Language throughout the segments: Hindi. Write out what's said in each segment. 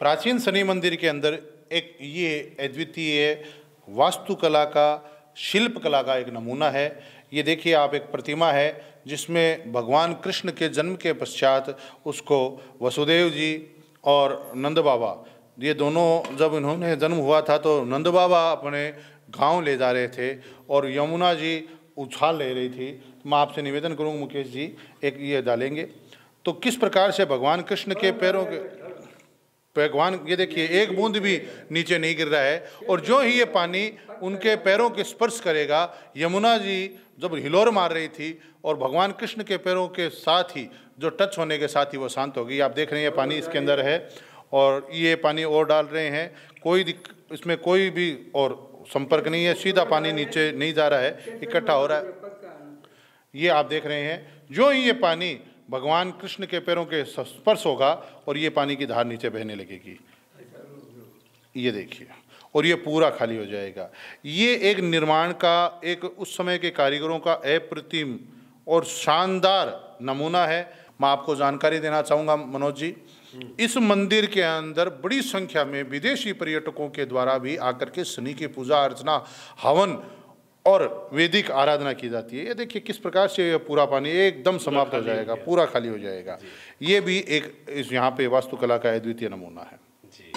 प्राचीन शनि मंदिर के अंदर एक ये अद्वितीय वास्तुकला का शिल्प कला का एक नमूना है ये देखिए आप एक प्रतिमा है जिसमें भगवान कृष्ण के जन्म के पश्चात उसको वसुदेव जी और नंद बाबा ये दोनों जब इन्होंने जन्म हुआ था तो नंद बाबा अपने गांव ले जा रहे थे और यमुना जी उछाल ले रही थी मैं आपसे निवेदन करूँगा मुकेश जी एक ये डालेंगे तो किस प्रकार से भगवान कृष्ण के पैरों के भगवान ये देखिए एक बूंद भी नीचे नहीं गिर रहा है और जो ही ये पानी उनके पैरों के स्पर्श करेगा यमुना जी जब हिलोर मार रही थी और भगवान कृष्ण के पैरों के साथ ही जो टच होने के साथ ही वो शांत होगी आप देख रहे हैं ये पानी इसके अंदर है और ये पानी और डाल रहे हैं कोई इसमें कोई भी और संपर्क नहीं है सीधा पानी नीचे नहीं जा रहा है इकट्ठा हो रहा है ये आप देख रहे हैं जो ही ये पानी भगवान कृष्ण के पैरों के स्पर्श होगा और ये पानी की धार नीचे बहने लगेगी ये देखिए और ये पूरा खाली हो जाएगा ये एक निर्माण का एक उस समय के कारीगरों का अप्रतिम और शानदार नमूना है मैं आपको जानकारी देना चाहूँगा मनोज जी इस मंदिर के अंदर बड़ी संख्या में विदेशी पर्यटकों के द्वारा भी आकर के शनि की पूजा अर्चना हवन और वैदिक आराधना की जाती है ये देखिए किस प्रकार से यह पूरा पानी एकदम समाप्त हो जाएगा पूरा खाली हो जाएगा ये भी एक इस यहाँ पे वास्तुकला का अद्वितीय नमूना है जी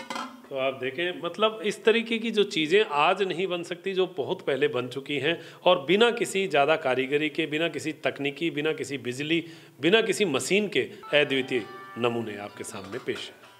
तो आप देखें मतलब इस तरीके की जो चीज़ें आज नहीं बन सकती जो बहुत पहले बन चुकी हैं और बिना किसी ज़्यादा कारीगरी के बिना किसी तकनीकी बिना किसी बिजली बिना किसी मशीन के अद्वितीय नमूने आपके सामने पेश हैं